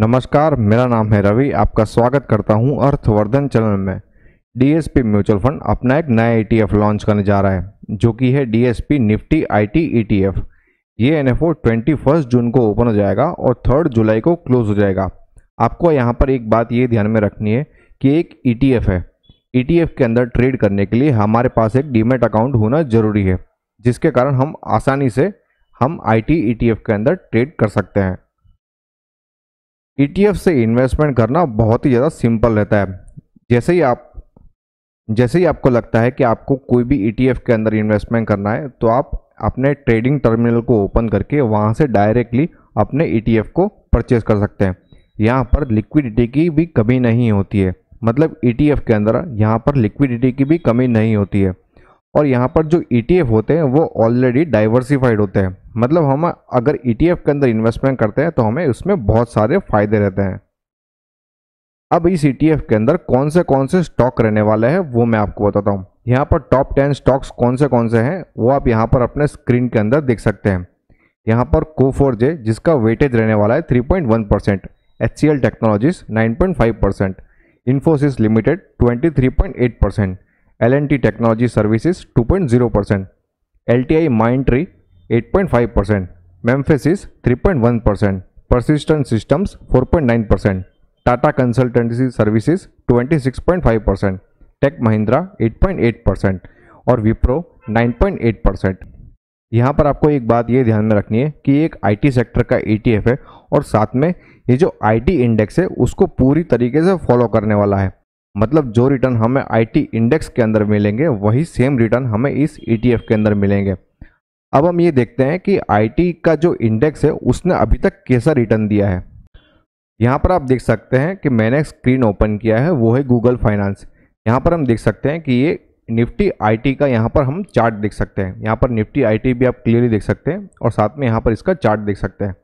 नमस्कार मेरा नाम है रवि आपका स्वागत करता हूं अर्थवर्धन चैनल में डीएसपी म्यूचुअल फंड अपना एक नया ईटीएफ e लॉन्च करने जा रहा है जो कि है DSP Nifty IT ETF e ये एनएफओ ट्वेंटी फर्स्ट जून को ओपन हो जाएगा और थर्ड जुलाई को क्लोज हो जाएगा आपको यहाँ पर एक बात ये ध्यान में रखनी है कि एक ई e है ई के अंदर ट्रेड करने के लिए हमारे पास एक डीमेट अकाउंट होना ज़रूरी है जिसके कारण हम आसानी से हम आई टी के अंदर ट्रेड कर सकते हैं ईटीएफ e से इन्वेस्टमेंट करना बहुत ही ज़्यादा सिंपल रहता है जैसे ही आप जैसे ही आपको लगता है कि आपको कोई भी ईटीएफ e के अंदर इन्वेस्टमेंट करना है तो आप अपने ट्रेडिंग टर्मिनल को ओपन करके वहाँ से डायरेक्टली अपने ईटीएफ e को परचेज कर सकते हैं यहाँ पर लिक्विडिटी की भी कमी नहीं होती है मतलब ई के अंदर यहाँ पर लिक्विडिटी की भी कमी नहीं होती है और यहाँ पर जो ई e होते हैं वो ऑलरेडी डाइवर्सिफाइड होते हैं मतलब हम अगर ई e के अंदर इन्वेस्टमेंट करते हैं तो हमें उसमें बहुत सारे फायदे रहते हैं अब इस ई e के अंदर कौन से कौन से स्टॉक रहने वाले हैं वो मैं आपको बताता हूँ यहाँ पर टॉप टेन स्टॉक्स कौन से कौन से हैं वो आप यहाँ पर अपने स्क्रीन के अंदर देख सकते हैं यहाँ पर को फोर जे जिसका वेटेज रहने वाला है 3.1 percent H C L technologies nine percent Infosys limited 23.8 percent L N T technology services zero percent L T I Mindtree eight point five percent Mphasis three point one percent Persistent Systems four point nine percent Tata Consultancy Services twenty six point five percent Tech Mahindra eight point eight percent और Wipro nine point eight percent यहाँ पर आपको एक बात ये ध्यान में रखनी है कि एक आईटी सेक्टर का ईटीएफ e है और साथ में ये जो आईटी इंडेक्स है उसको पूरी तरीके से फॉलो करने वाला है मतलब जो रिटर्न हमें आईटी इंडेक्स के अंदर मिलेंगे वही सेम रिटर्न हमें इस ईटीएफ e के अंदर मिलेंगे अब हम ये देखते हैं कि आईटी का जो इंडेक्स है उसने अभी तक कैसा रिटर्न दिया है यहाँ पर आप देख सकते हैं कि मैंने स्क्रीन ओपन किया है वो है गूगल फाइनेंस यहाँ पर हम देख सकते हैं कि ये निफ्टी आईटी का यहाँ पर हम चार्ट देख सकते हैं यहाँ पर निफ्टी आईटी भी आप क्लियरली देख सकते हैं और साथ में यहाँ पर इसका चार्ट देख सकते हैं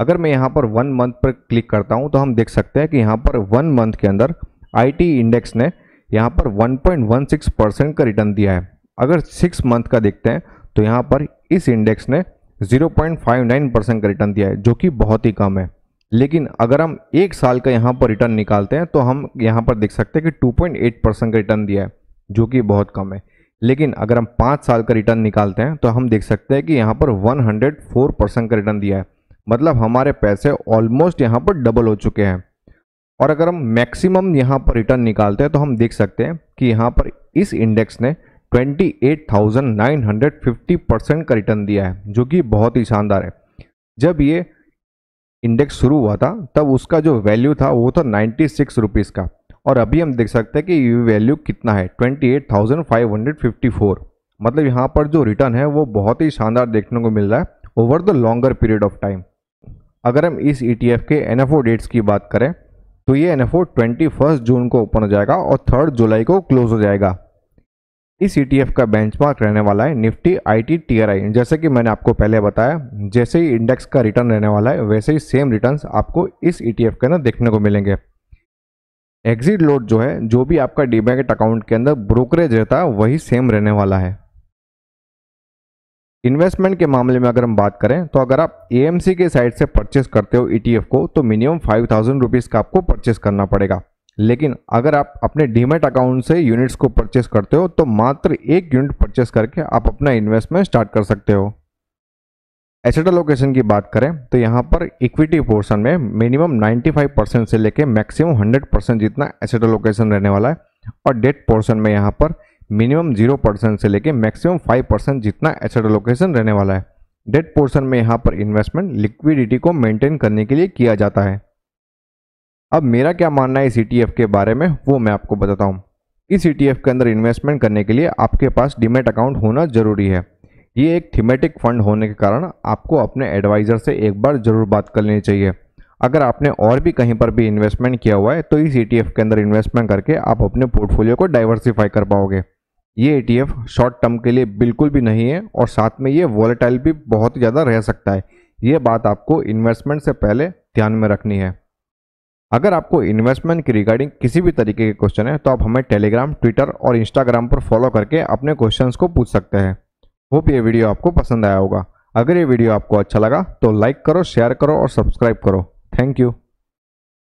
अगर मैं यहाँ पर वन मंथ पर क्लिक करता हूँ तो हम देख सकते हैं कि यहाँ पर वन मंथ के अंदर आईटी इंडेक्स ने यहाँ पर 1.16 परसेंट का रिटर्न दिया है अगर सिक्स मंथ का देखते हैं तो यहाँ पर इस इंडेक्स ने 0.59 परसेंट का रिटर्न दिया है जो कि बहुत ही कम है लेकिन अगर हम एक साल का यहाँ पर रिटर्न निकालते हैं तो हम यहाँ पर देख सकते हैं कि टू परसेंट का रिटर्न दिया है जो कि बहुत कम है लेकिन अगर हम पाँच साल का रिटर्न निकालते हैं तो हम देख सकते हैं कि यहाँ पर 104 परसेंट का रिटर्न दिया है मतलब हमारे पैसे ऑलमोस्ट यहाँ पर डबल हो चुके हैं और अगर हम मैक्सिमम यहाँ पर रिटर्न निकालते हैं तो हम देख सकते हैं कि यहाँ पर इस इंडेक्स ने 28,950 परसेंट का रिटर्न दिया है जो कि बहुत ही शानदार है जब ये इंडेक्स शुरू हुआ था तब उसका जो वैल्यू था वो था नाइन्टी सिक्स रुपीज़ का और अभी हम देख सकते हैं कि ये वैल्यू कितना है 28,554 मतलब यहाँ पर जो रिटर्न है वो बहुत ही शानदार देखने को मिल रहा है over the longer period of time अगर हम इस ई e के एन डेट्स की बात करें तो ये N F O twenty first June को ओपन हो जाएगा और थर्ड जुलाई को क्लोज हो जाएगा इस ई e का बेंचमार्क रहने वाला है Nifty I T T R I जैसे कि मैंने आपको पहले बताया जैसे ही इंडेक्स का रिटर्न रहने वाला है वैसे ही सेम रिटर्न्स आपको इस ई e टी के अंदर देखने को मिलेंगे एग्जिट लोड जो है जो भी आपका डीबैट अकाउंट के अंदर ब्रोकरेज रहता है वही सेम रहने वाला है इन्वेस्टमेंट के मामले में अगर हम बात करें तो अगर आप ए के साइड से परचेस करते हो ई e को तो मिनिमम फाइव थाउजेंड रुपीज़ का आपको परचेस करना पड़ेगा लेकिन अगर आप अपने डीमेट अकाउंट से यूनिट्स को परचेस करते हो तो मात्र एक यूनिट परचेस करके आप अपना इन्वेस्टमेंट स्टार्ट कर सकते हो एसेट लोकेशन की बात करें तो यहाँ पर इक्विटी पोर्शन में मिनिमम 95 परसेंट से लेके मैक्सिमम 100 परसेंट जितना एसेट लोकेशन रहने वाला है और डेट पोर्शन में यहाँ पर मिनिमम जीरो परसेंट से लेके मैक्सिमम फाइव परसेंट जितना एसेट लोकेशन रहने वाला है डेट पोर्शन में यहाँ पर इन्वेस्टमेंट लिक्विडिटी को मेंटेन करने के लिए किया जाता है अब मेरा क्या मानना है इस ई e के बारे में वो मैं आपको बताता हूँ इस ई e के अंदर इन्वेस्टमेंट करने के लिए आपके पास डिमेट अकाउंट होना जरूरी है ये एक थीमेटिक फंड होने के कारण आपको अपने एडवाइज़र से एक बार ज़रूर बात कर लेनी चाहिए अगर आपने और भी कहीं पर भी इन्वेस्टमेंट किया हुआ है तो इस ई e के अंदर इन्वेस्टमेंट करके आप अपने पोर्टफोलियो को डाइवर्सिफाई कर पाओगे ये ए शॉर्ट टर्म के लिए बिल्कुल भी नहीं है और साथ में ये वॉलेटाइल भी बहुत ज़्यादा रह सकता है ये बात आपको इन्वेस्टमेंट से पहले ध्यान में रखनी है अगर आपको इन्वेस्टमेंट की रिगार्डिंग किसी भी तरीके के क्वेश्चन है तो आप हमें टेलीग्राम ट्विटर और इंस्टाग्राम पर फॉलो करके अपने क्वेश्चन को पूछ सकते हैं होप ये वीडियो आपको पसंद आया होगा अगर ये वीडियो आपको अच्छा लगा तो लाइक करो शेयर करो और सब्सक्राइब करो थैंक यू